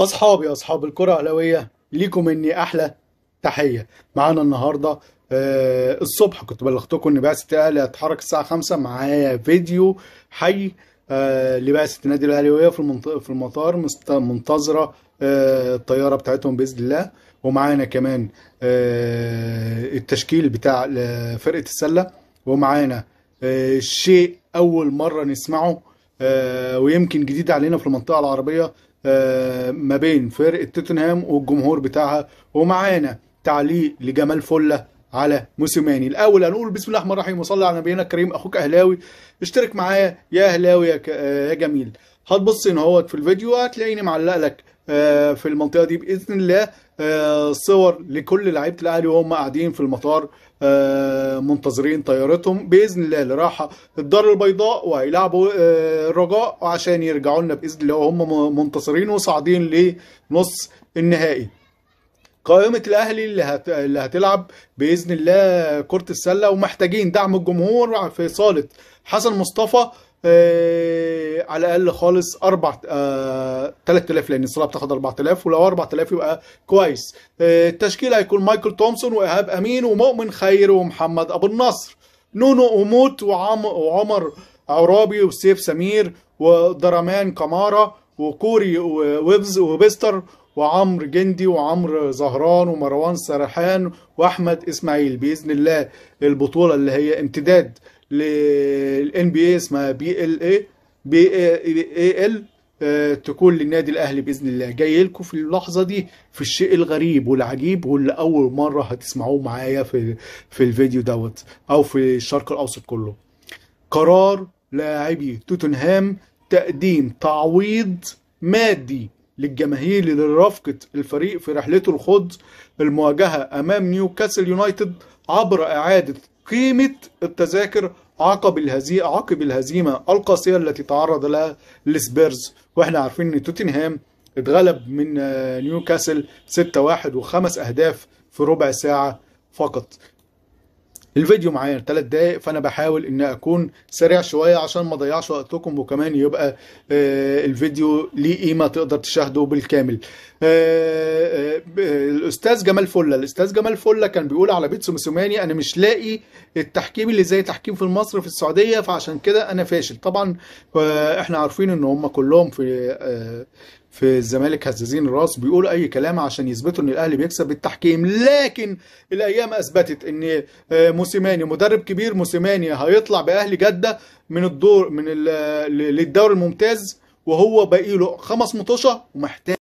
أصحابي أصحاب الكرة الأهلاوية ليكم مني أحلى تحية معانا النهاردة أه الصبح كنت بلغتكم إن بعثة الأهلي هتتحرك الساعة 5 معايا فيديو حي أه لبعثة النادي الأهلي وهي في المنطقة في المطار مست... منتظرة أه الطيارة بتاعتهم بإذن الله ومعانا كمان آه، التشكيل بتاع فرقة السلة ومعانا آه، شيء أول مرة نسمعه آه، ويمكن جديد علينا في المنطقه العربيه آه، ما بين فرقه توتنهام والجمهور بتاعها ومعانا تعليق لجمال فله على موسيماني الاول هنقول بسم الله الرحمن الرحيم وصلي على نبينا الكريم اخوك اهلاوي اشترك معايا يا اهلاوي يا, آه، يا جميل هتبص هنا اهوت في الفيديو هتلاقيني معلق لك آه، في المنطقه دي باذن الله آه، صور لكل لعيبه الاهلي وهم قاعدين في المطار آه، منتظرين طيارتهم باذن الله اللي راح الدار البيضاء وهيلعبوا الرجاء عشان يرجعوا لنا باذن الله وهم منتصرين وصاعدين لنص النهائي قائمه الاهلي اللي, هت... اللي هتلعب باذن الله كره السله ومحتاجين دعم الجمهور في صاله حسن مصطفى آه على الاقل خالص اربع آه 3000 لان الصلاه بتاخد 4000 ولو 4000 يبقى كويس آه التشكيل هيكون مايكل تومسون وايهاب امين ومؤمن خير ومحمد ابو النصر نونو اموت وعم وعمر عرابي وسيف سمير ودرمان كمارة وكوري ويبز وبيستر وعمر جندي وعمر زهران ومروان سرحان واحمد اسماعيل باذن الله البطوله اللي هي امتداد للان بي اي اسمها بي ال اي بي اي ال إيه آه، تكون للنادي الاهلي باذن الله جاي لكم في اللحظه دي في الشيء الغريب والعجيب واللي اول مره هتسمعوه معايا في في الفيديو دوت او في الشرق الاوسط كله قرار لاعبي توتنهام تقديم تعويض مادي للجماهير لرفقة الفريق في رحلته الخضر المواجهة أمام نيوكاسل يونايتد عبر إعادة قيمة التذاكر عقب الهزيمة عقب الهزيمة القاسية التي تعرض لها السبيرز واحنا عارفين ان توتنهام اتغلب من نيوكاسل 6-1 وخمس اهداف في ربع ساعة فقط الفيديو معايا ثلاث دقايق فانا بحاول ان اكون سريع شويه عشان ما اضيعش وقتكم وكمان يبقى آه، الفيديو ليه قيمه تقدر تشاهده بالكامل آه، آه، الاستاذ جمال فله الاستاذ جمال فله كان بيقول على بيت موسوماني انا مش لاقي التحكيم اللي زي تحكيم في مصر في السعوديه فعشان كده انا فاشل طبعا آه، احنا عارفين ان هم كلهم في آه، في الزمالك هزازين الراس بيقولوا اي كلام عشان يثبتوا ان الاهلي بيكسب بالتحكيم لكن الايام اثبتت ان آه، موسيماني مدرب كبير موسيماني هيطلع باهلي جده من الدور من للدوري الممتاز وهو باقي له خمس مطوشه ومحتاج